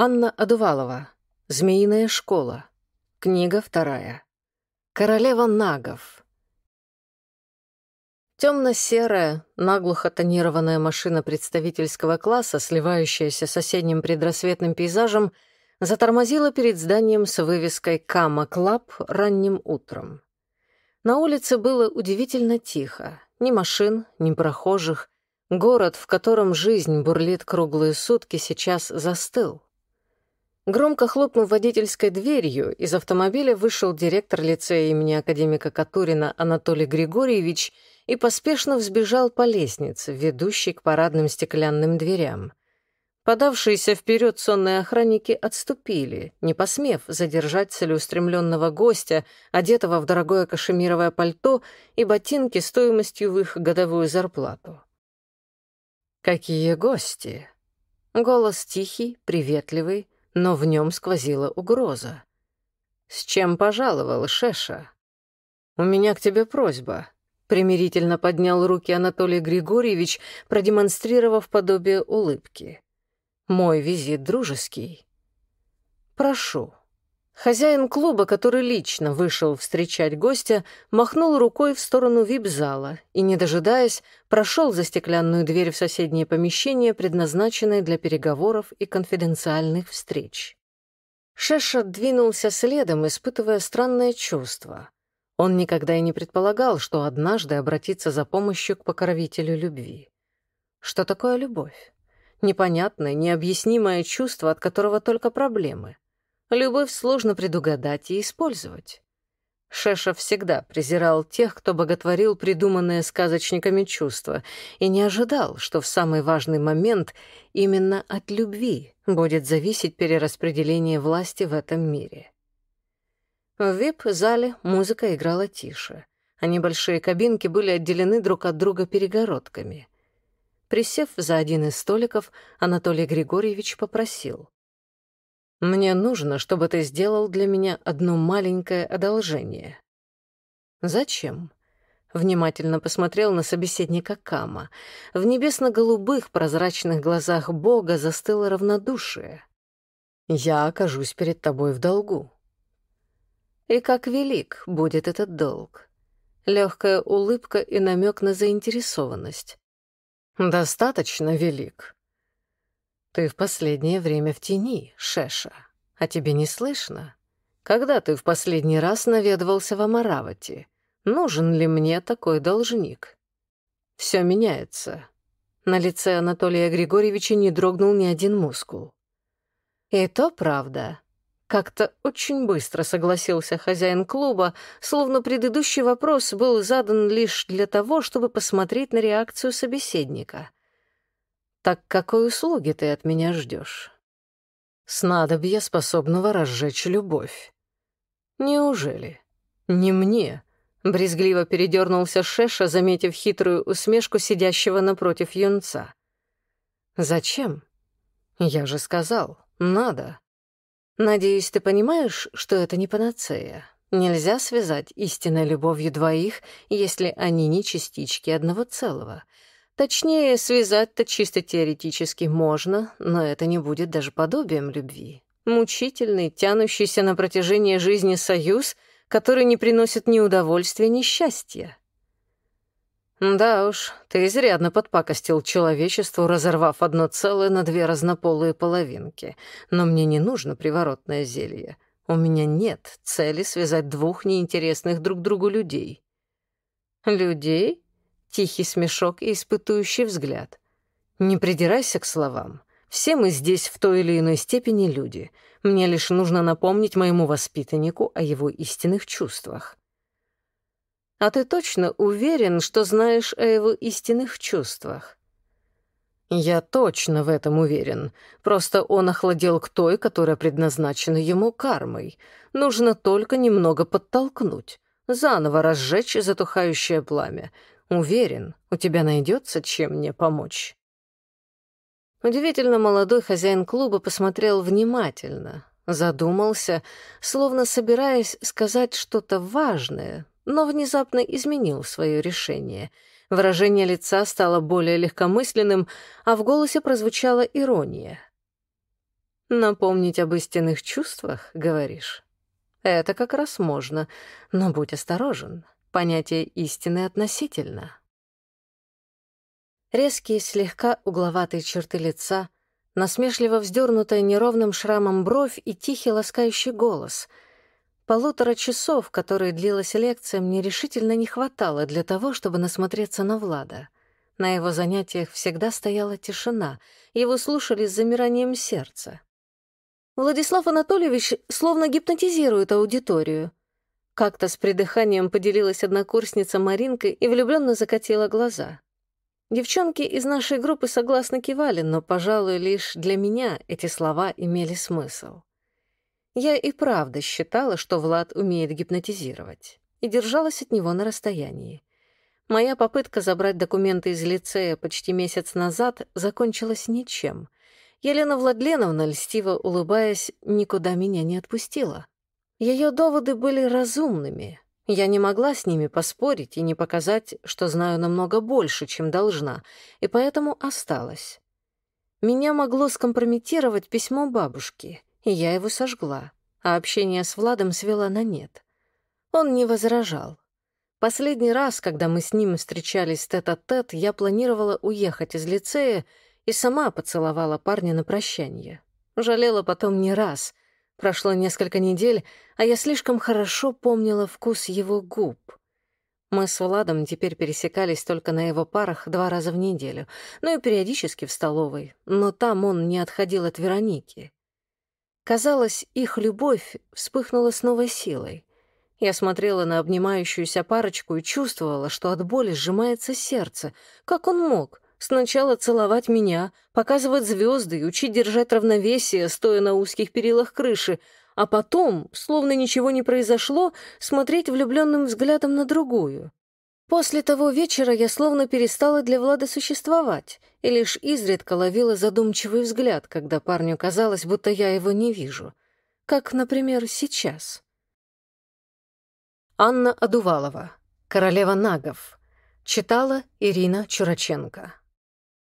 Анна Адувалова. Змеиная школа. Книга вторая. Королева нагов. Темно-серая, наглухо тонированная машина представительского класса, сливающаяся с соседним предрассветным пейзажем, затормозила перед зданием с вывеской «Кама Клаб» ранним утром. На улице было удивительно тихо. Ни машин, ни прохожих. Город, в котором жизнь бурлит круглые сутки, сейчас застыл. Громко хлопнув водительской дверью, из автомобиля вышел директор лицея имени академика Катурина Анатолий Григорьевич и поспешно взбежал по лестнице, ведущей к парадным стеклянным дверям. Подавшиеся вперед сонные охранники отступили, не посмев задержать целеустремленного гостя, одетого в дорогое кашемировое пальто и ботинки стоимостью в их годовую зарплату. «Какие гости!» Голос тихий, приветливый, но в нем сквозила угроза. «С чем пожаловал, Шеша?» «У меня к тебе просьба», — примирительно поднял руки Анатолий Григорьевич, продемонстрировав подобие улыбки. «Мой визит дружеский». «Прошу». Хозяин клуба, который лично вышел встречать гостя, махнул рукой в сторону вип-зала и, не дожидаясь, прошел за стеклянную дверь в соседнее помещение, предназначенное для переговоров и конфиденциальных встреч. Шеша двинулся следом, испытывая странное чувство. Он никогда и не предполагал, что однажды обратится за помощью к покровителю любви. Что такое любовь? Непонятное, необъяснимое чувство, от которого только проблемы — любовь сложно предугадать и использовать. Шеша всегда презирал тех, кто боготворил придуманные сказочниками чувства, и не ожидал, что в самый важный момент именно от любви будет зависеть перераспределение власти в этом мире. В вип-зале музыка играла тише, а небольшие кабинки были отделены друг от друга перегородками. Присев за один из столиков, Анатолий Григорьевич попросил. Мне нужно, чтобы ты сделал для меня одно маленькое одолжение». «Зачем?» Внимательно посмотрел на собеседника Кама. В небесно-голубых прозрачных глазах Бога застыло равнодушие. «Я окажусь перед тобой в долгу». «И как велик будет этот долг?» Легкая улыбка и намек на заинтересованность. «Достаточно велик. Ты в последнее время в тени, Шеша. А тебе не слышно? Когда ты в последний раз наведывался в Амаравати? Нужен ли мне такой должник? Все меняется. На лице Анатолия Григорьевича не дрогнул ни один мускул. И то правда. Как-то очень быстро согласился хозяин клуба, словно предыдущий вопрос был задан лишь для того, чтобы посмотреть на реакцию собеседника. Так какой услуги ты от меня ждешь? Снадобье способного разжечь любовь. Неужели? Не мне. Брезгливо передернулся Шеша, заметив хитрую усмешку сидящего напротив юнца. «Зачем? Я же сказал, надо. Надеюсь, ты понимаешь, что это не панацея. Нельзя связать истинной любовью двоих, если они не частички одного целого. Точнее, связать-то чисто теоретически можно, но это не будет даже подобием любви. Мучительный, тянущийся на протяжении жизни союз, который не приносит ни удовольствия, ни счастья. Да уж, ты изрядно подпакостил человечеству, разорвав одно целое на две разнополые половинки. Но мне не нужно приворотное зелье. У меня нет цели связать двух неинтересных друг другу людей. Людей? тихий смешок и испытующий взгляд. «Не придирайся к словам. Все мы здесь в той или иной степени люди. Мне лишь нужно напомнить моему воспитаннику о его истинных чувствах». «А ты точно уверен, что знаешь о его истинных чувствах?» «Я точно в этом уверен. Просто он охладел к той, которая предназначена ему кармой. Нужно только немного подтолкнуть, заново разжечь затухающее пламя, Уверен, у тебя найдется, чем мне помочь». Удивительно молодой хозяин клуба посмотрел внимательно, задумался, словно собираясь сказать что-то важное, но внезапно изменил свое решение. Выражение лица стало более легкомысленным, а в голосе прозвучала ирония. «Напомнить об истинных чувствах, говоришь? Это как раз можно, но будь осторожен. Понятие истины относительно. Резкие, слегка угловатые черты лица, насмешливо вздернутая неровным шрамом бровь и тихий ласкающий голос. Полутора часов, которые длилась лекция, мне решительно не хватало для того, чтобы насмотреться на Влада. На его занятиях всегда стояла тишина, его слушали с замиранием сердца. Владислав Анатольевич словно гипнотизирует аудиторию. Как-то с придыханием поделилась однокурсница Маринка и влюбленно закатила глаза. Девчонки из нашей группы согласно кивали, но, пожалуй, лишь для меня эти слова имели смысл. Я и правда считала, что Влад умеет гипнотизировать, и держалась от него на расстоянии. Моя попытка забрать документы из лицея почти месяц назад закончилась ничем. Елена Владленовна, льстиво улыбаясь, никуда меня не отпустила. Ее доводы были разумными. Я не могла с ними поспорить и не показать, что знаю намного больше, чем должна, и поэтому осталась. Меня могло скомпрометировать письмо бабушки, и я его сожгла, а общение с Владом свела на нет. Он не возражал. Последний раз, когда мы с ним встречались тет-а-тет, -тет, я планировала уехать из лицея и сама поцеловала парня на прощание. Жалела потом не раз — Прошло несколько недель, а я слишком хорошо помнила вкус его губ. Мы с Владом теперь пересекались только на его парах два раза в неделю, ну и периодически в столовой, но там он не отходил от Вероники. Казалось, их любовь вспыхнула с новой силой. Я смотрела на обнимающуюся парочку и чувствовала, что от боли сжимается сердце. Как он мог? Сначала целовать меня, показывать звезды и учить держать равновесие, стоя на узких перилах крыши, а потом, словно ничего не произошло, смотреть влюбленным взглядом на другую. После того вечера я словно перестала для Влада существовать и лишь изредка ловила задумчивый взгляд, когда парню казалось, будто я его не вижу. Как, например, сейчас. Анна Адувалова. Королева Нагов. Читала Ирина Чураченко.